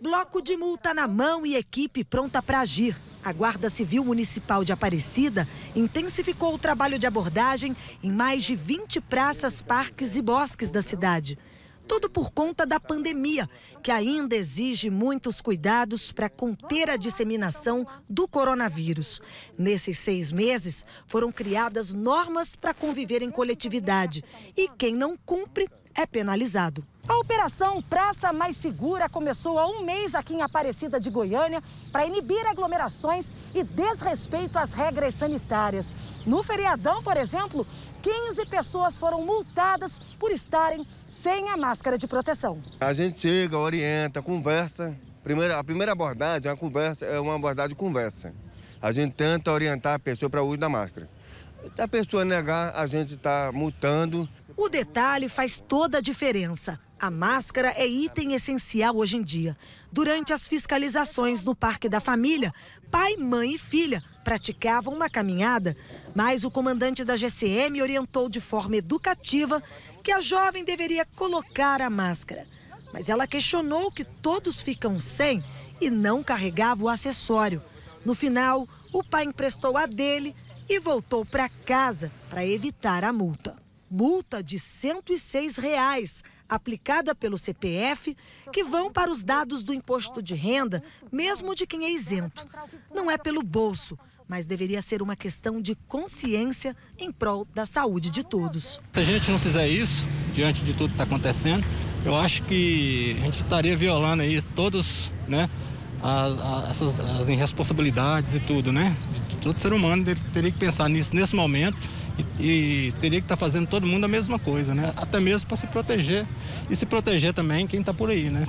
Bloco de multa na mão e equipe pronta para agir. A Guarda Civil Municipal de Aparecida intensificou o trabalho de abordagem em mais de 20 praças, parques e bosques da cidade. Tudo por conta da pandemia, que ainda exige muitos cuidados para conter a disseminação do coronavírus. Nesses seis meses, foram criadas normas para conviver em coletividade. E quem não cumpre é penalizado. A operação Praça Mais Segura começou há um mês aqui em Aparecida de Goiânia para inibir aglomerações e desrespeito às regras sanitárias. No feriadão, por exemplo, 15 pessoas foram multadas por estarem sem a máscara de proteção. A gente chega, orienta, conversa. Primeira, a primeira abordagem é uma, conversa, é uma abordagem de conversa. A gente tenta orientar a pessoa para o uso da máscara. Se a pessoa negar, a gente está multando. O detalhe faz toda a diferença. A máscara é item essencial hoje em dia. Durante as fiscalizações no Parque da Família, pai, mãe e filha praticavam uma caminhada, mas o comandante da GCM orientou de forma educativa que a jovem deveria colocar a máscara. Mas ela questionou que todos ficam sem e não carregava o acessório. No final, o pai emprestou a dele e voltou para casa para evitar a multa. Multa de R$ 106, reais, aplicada pelo CPF, que vão para os dados do imposto de renda, mesmo de quem é isento. Não é pelo bolso, mas deveria ser uma questão de consciência em prol da saúde de todos. Se a gente não fizer isso, diante de tudo que está acontecendo, eu acho que a gente estaria violando aí todos, né? as, as, as irresponsabilidades e tudo, né? Todo ser humano teria que pensar nisso nesse momento e, e teria que estar tá fazendo todo mundo a mesma coisa, né? Até mesmo para se proteger e se proteger também quem está por aí, né?